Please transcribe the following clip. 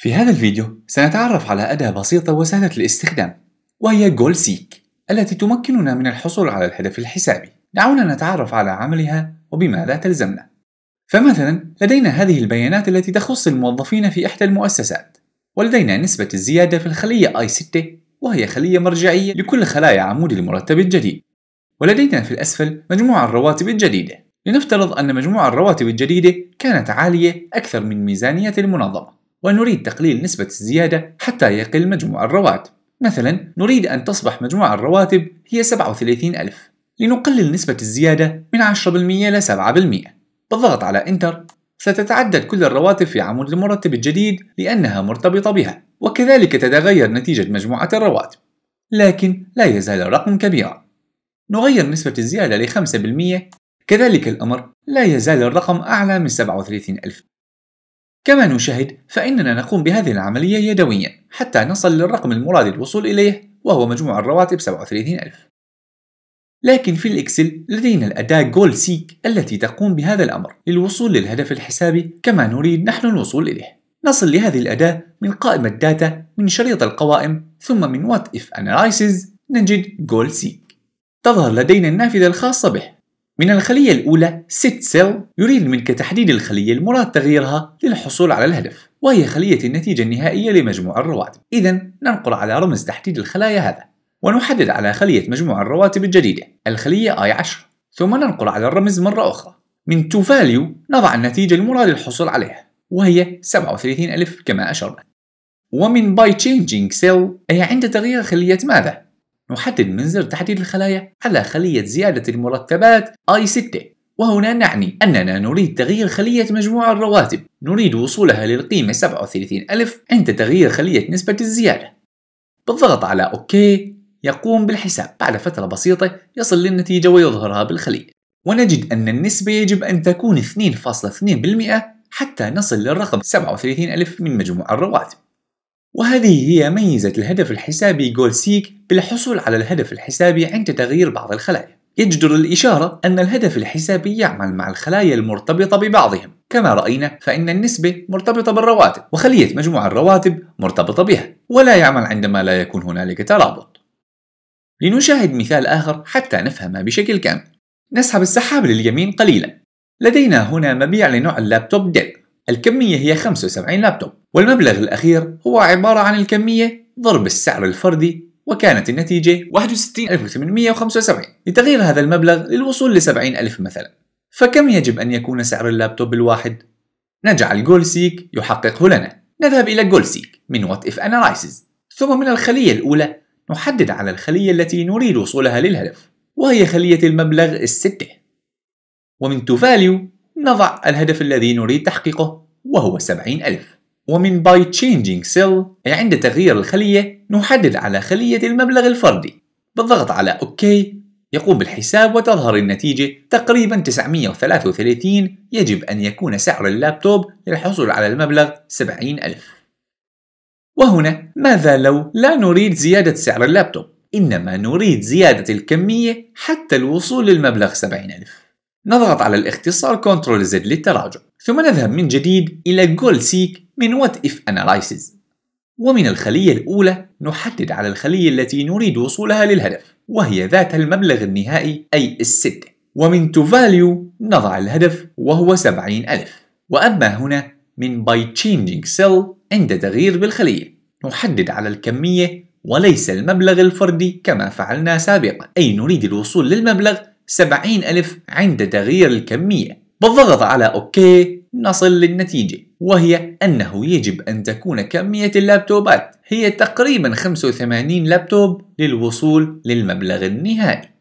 في هذا الفيديو سنتعرف على أداة بسيطة وسهلة الاستخدام وهي جول سيك التي تمكننا من الحصول على الهدف الحسابي دعونا نتعرف على عملها وبماذا تلزمنا فمثلا لدينا هذه البيانات التي تخص الموظفين في إحدى المؤسسات ولدينا نسبة الزيادة في الخلية I6 وهي خلية مرجعية لكل خلايا عمود المرتب الجديد ولدينا في الأسفل مجموع الرواتب الجديدة لنفترض أن مجموع الرواتب الجديدة كانت عالية أكثر من ميزانية المنظمة ونريد تقليل نسبة الزيادة حتى يقل مجموع الرواتب مثلا نريد أن تصبح مجموع الرواتب هي 37 ألف لنقلل نسبة الزيادة من 10% إلى 7% بالضغط على إنتر ستتعدد كل الرواتب في عمود المرتب الجديد لأنها مرتبطة بها وكذلك تتغير نتيجة مجموعة الرواتب لكن لا يزال الرقم كبيرا نغير نسبة الزيادة ل 5% كذلك الأمر لا يزال الرقم أعلى من 37 ألف كما نشاهد فإننا نقوم بهذه العملية يدويا حتى نصل للرقم المراد الوصول إليه وهو مجموع الرواتب 37000 لكن في الإكسل لدينا الأداة جول سيك التي تقوم بهذا الأمر للوصول للهدف الحسابي كما نريد نحن الوصول إليه نصل لهذه الأداة من قائمة داتا من شريط القوائم ثم من What If Analysis نجد جول سيك تظهر لدينا النافذة الخاصة به من الخلية الأولى ست cell يريد منك تحديد الخلية المراد تغييرها للحصول على الهدف وهي خلية النتيجة النهائية لمجموع الرواتب إذا ننقر على رمز تحديد الخلايا هذا ونحدد على خلية مجموع الرواتب الجديدة الخلية i10 ثم ننقر على الرمز مرة أخرى من to value نضع النتيجة المراد الحصول عليها وهي 37000 كما أشرنا ومن by changing cell أي عند تغيير خلية ماذا نحدد منزل تحديد الخلايا على خلية زيادة المرتبات I6 وهنا نعني أننا نريد تغيير خلية مجموع الرواتب نريد وصولها للقيمة 37 ألف عند تغيير خلية نسبة الزيادة بالضغط على OK يقوم بالحساب بعد فترة بسيطة يصل للنتيجة ويظهرها بالخلية ونجد أن النسبة يجب أن تكون 2.2% حتى نصل للرقم 37 ألف من مجموع الرواتب وهذه هي ميزة الهدف الحسابي جول سيك بالحصول على الهدف الحسابي عند تغيير بعض الخلايا يجدر الإشارة أن الهدف الحسابي يعمل مع الخلايا المرتبطة ببعضهم كما رأينا فإن النسبة مرتبطة بالرواتب وخلية مجموع الرواتب مرتبطة بها ولا يعمل عندما لا يكون هنالك ترابط لنشاهد مثال آخر حتى نفهم بشكل كامل نسحب السحاب لليمين قليلا لدينا هنا مبيع لنوع اللابتوب ديل الكمية هي 75 لابتوب والمبلغ الأخير هو عبارة عن الكمية ضرب السعر الفردي وكانت النتيجة 61875 لتغيير هذا المبلغ للوصول ل 70000 مثلا فكم يجب أن يكون سعر اللابتوب الواحد؟ نجعل جول سيك يحققه لنا نذهب إلى جول سيك من وات إف أنالايسز ثم من الخلية الأولى نحدد على الخلية التي نريد وصولها للهدف وهي خلية المبلغ الستة ومن تو فاليو نضع الهدف الذي نريد تحقيقه وهو 70 ألف ومن by changing cell أي عند تغيير الخلية نحدد على خلية المبلغ الفردي بالضغط على أوكي يقوم بالحساب وتظهر النتيجة تقريبا 933 يجب أن يكون سعر اللابتوب للحصول على المبلغ 70 ألف وهنا ماذا لو لا نريد زيادة سعر اللابتوب إنما نريد زيادة الكمية حتى الوصول للمبلغ 70 ألف نضغط على الاختصار Ctrl Z للتراجع ثم نذهب من جديد إلى Goal Seek من What If Analysis ومن الخلية الأولى نحدد على الخلية التي نريد وصولها للهدف وهي ذات المبلغ النهائي أي الستة ومن To Value نضع الهدف وهو 70 ألف وأما هنا من By Changing Cell عند تغيير بالخلية نحدد على الكمية وليس المبلغ الفردي كما فعلنا سابقا أي نريد الوصول للمبلغ 70 ألف عند تغيير الكمية بالضغط على أوكي نصل للنتيجة وهي أنه يجب أن تكون كمية اللابتوبات هي تقريبا 85 لابتوب للوصول للمبلغ النهائي